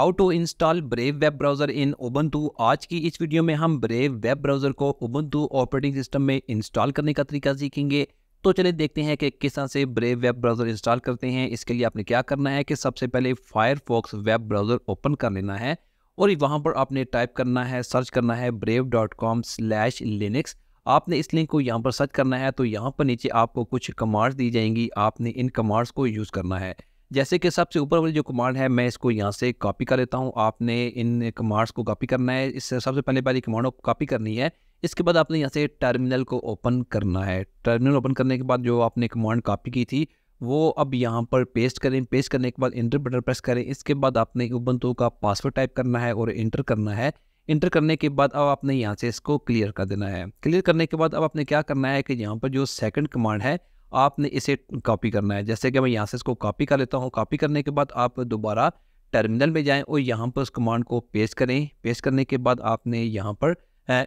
how to install Brave web browser in to आज की इस वीडियो में हम ब्रेव वेब ब्राउज़र को टू ऑपरेटिंग सिस्टम में इंस्टॉल करने का तरीका सीखेंगे तो चलिए देखते हैं कि किस तरह से ब्रेव वेब ब्राउज़र इंस्टॉल करते हैं इसके लिए आपने क्या करना है कि सबसे पहले फायरफॉक्स वेब ब्राउज़र ओपन कर लेना है और वहाँ पर आपने टाइप करना है सर्च करना है Brave dot com slash Linux आपने इस लिंक को यहाँ पर सर्च करना है तो यहाँ पर नीचे आपको कुछ कमांड्स दी जाएंगी आपने इन कमांड्स को यूज़ करना है जैसे कि सबसे ऊपर वाली जो कमांड है मैं इसको यहाँ से कॉपी कर लेता हूँ आपने इन कमांड्स को कॉपी करना है इससे सबसे पहले पहली कमांड को कॉपी करनी है इसके बाद आपने यहाँ से टर्मिनल को ओपन करना है टर्मिनल ओपन करने के बाद जो आपने कमांड कॉपी की थी वो अब यहाँ पर पेस्ट करें पेस्ट करने के बाद इंटर बटन प्रेस करें इसके बाद आपने तो का पासवर्ड टाइप करना है और इंटर करना है इंटर करने के बाद अब आपने यहाँ से इसको क्लियर कर देना है क्लियर करने के बाद अब आपने क्या करना है कि यहाँ पर जो सेकंड कमांड है आपने इसे कॉपी करना है जैसे कि मैं यहाँ से इसको कॉपी कर लेता हूँ कॉपी करने के बाद आप दोबारा टर्मिनल में जाएं और यहाँ पर उस कमांड को पेस्ट करें पेस्ट करने के बाद आपने यहाँ पर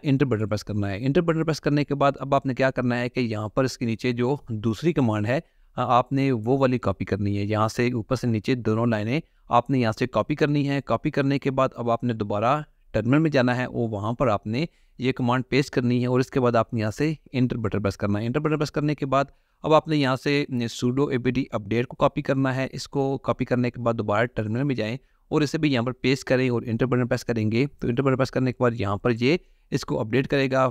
इंटर बटन प्रेस करना है इंटर बटन प्रेस करने के बाद अब आपने क्या करना है कि यहाँ पर इसके नीचे जो दूसरी कमांड है आपने वो वाली कॉपी करनी है यहाँ से ऊपर से नीचे दोनों लाइनें आपने यहाँ से कॉपी करनी है कॉपी करने के बाद अब आपने दोबारा टर्मिनल में जाना है वो वहाँ पर आपने ये कमांड पेस्ट करनी है और इसके बाद आपने यहाँ से इंटर बटन प्रेस करना है इंटर बटन प्रेस करने के बाद अब आपने यहाँ से सूडो ए अपडेट को कॉपी करना है इसको कॉपी करने के बाद दोबारा टर्मिनल में जाएँ और इसे भी यहाँ पर पेस्ट करें और इंटर बटन प्रेस करेंगे तो इंटर बटन प्रेस करने के बाद यहाँ पर ये इसको अपडेट करेगा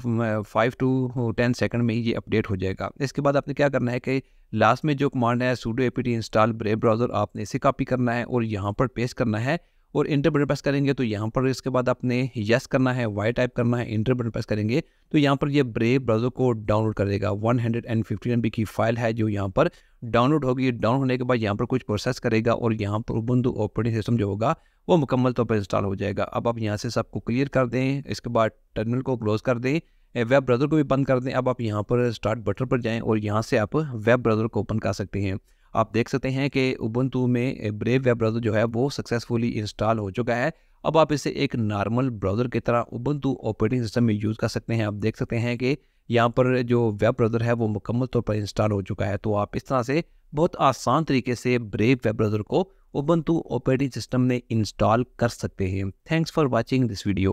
फाइव टू टेन सेकंड में ही ये अपडेट हो जाएगा इसके बाद आपने क्या करना है कि लास्ट में जो कमांड है सूडो ए इंस्टॉल ब्रेव ब्राउज़र आपने इसे कॉपी करना है और यहाँ पर पेस्ट करना है और इंटर बटन प्रेस करेंगे तो यहाँ पर इसके बाद आपने यस करना है वाई टाइप करना है इंटर बटन प्रेस करेंगे तो यहाँ पर ये ब्रेव ब्राउजर को डाउनलोड कर देगा वन हंड्रेड एंड फिफ्टी की फाइल है जो यहाँ पर डाउनलोड होगी डाउन होने के बाद यहाँ पर कुछ प्रोसेस करेगा और यहाँ पर उबंधु ऑपरेटिंग सिस्टम जो होगा वो मुकम्मल तौर पर इंस्टॉल हो जाएगा अब आप यहाँ से सबको क्लियर कर दें इसके बाद टर्मिनल को क्लोज़ कर दें वेब ब्राउज़र को भी बंद कर दें अब आप यहाँ पर स्टार्ट बटन पर जाएँ और यहाँ से आप वेब ब्राउज़र को ओपन कर सकते हैं आप देख सकते हैं कि उबंटू में ब्रेव वेब ब्राउज़र जो है वो सक्सेसफुली इंस्टॉल हो चुका है अब आप इसे एक नॉर्मल ब्राउज़र की तरह उबंटू ऑपरेटिंग सिस्टम में यूज़ कर सकते हैं आप देख सकते हैं कि यहाँ पर जो वेब ब्राउज़र है वो मुकम्मल तौर पर इंस्टॉल हो चुका है तो आप इस तरह से बहुत आसान तरीके से ब्रेव वेब ब्राउज़र को उबंटू ऑपरेटिंग सिस्टम में इंस्टॉल कर सकते हैं thanks for watching this video